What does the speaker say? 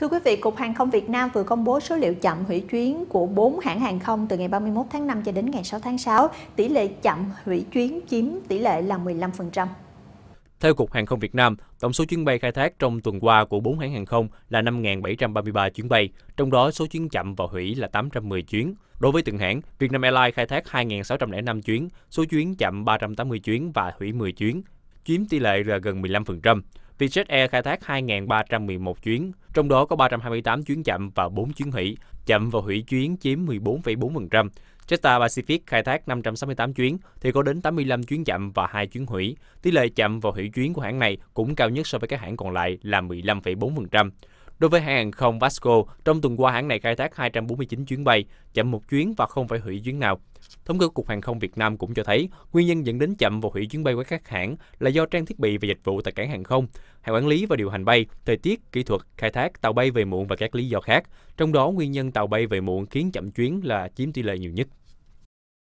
Thưa quý vị, Cục Hàng không Việt Nam vừa công bố số liệu chậm hủy chuyến của 4 hãng hàng không từ ngày 31 tháng 5 cho đến ngày 6 tháng 6. Tỷ lệ chậm hủy chuyến chiếm tỷ lệ là 15%. Theo Cục Hàng không Việt Nam, tổng số chuyến bay khai thác trong tuần qua của 4 hãng hàng không là 5.733 chuyến bay, trong đó số chuyến chậm và hủy là 810 chuyến. Đối với từng hãng, Vietnam Airlines khai thác 2.605 chuyến, số chuyến chậm 380 chuyến và hủy 10 chuyến, chiếm tỷ lệ là gần 15%. Vietjet Air khai thác 2.311 chuyến, trong đó có 328 chuyến chậm và 4 chuyến hủy. Chậm và hủy chuyến chiếm 14,4%. Jetstar Pacific khai thác 568 chuyến thì có đến 85 chuyến chậm và 2 chuyến hủy. Tỷ lệ chậm và hủy chuyến của hãng này cũng cao nhất so với các hãng còn lại là 15,4%. Đối với hãng hàng không Vasco, trong tuần qua hãng này khai thác 249 chuyến bay, chậm một chuyến và không phải hủy chuyến nào. Thống kê của Cục Hàng không Việt Nam cũng cho thấy, nguyên nhân dẫn đến chậm và hủy chuyến bay của các hãng là do trang thiết bị và dịch vụ tại cảng hàng không, hàng quản lý và điều hành bay, thời tiết, kỹ thuật, khai thác, tàu bay về muộn và các lý do khác. Trong đó, nguyên nhân tàu bay về muộn khiến chậm chuyến là chiếm tỷ lệ nhiều nhất.